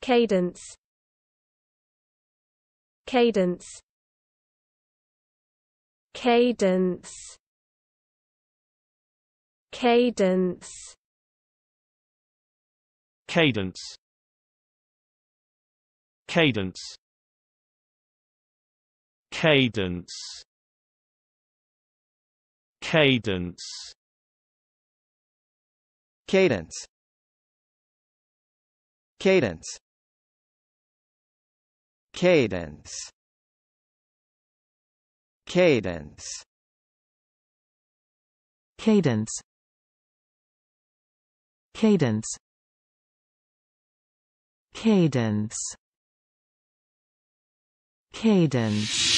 cadence cadence cadence cadence cadence cadence cadence cadence cadence cadence Cadence Cadence Cadence Cadence Cadence Cadence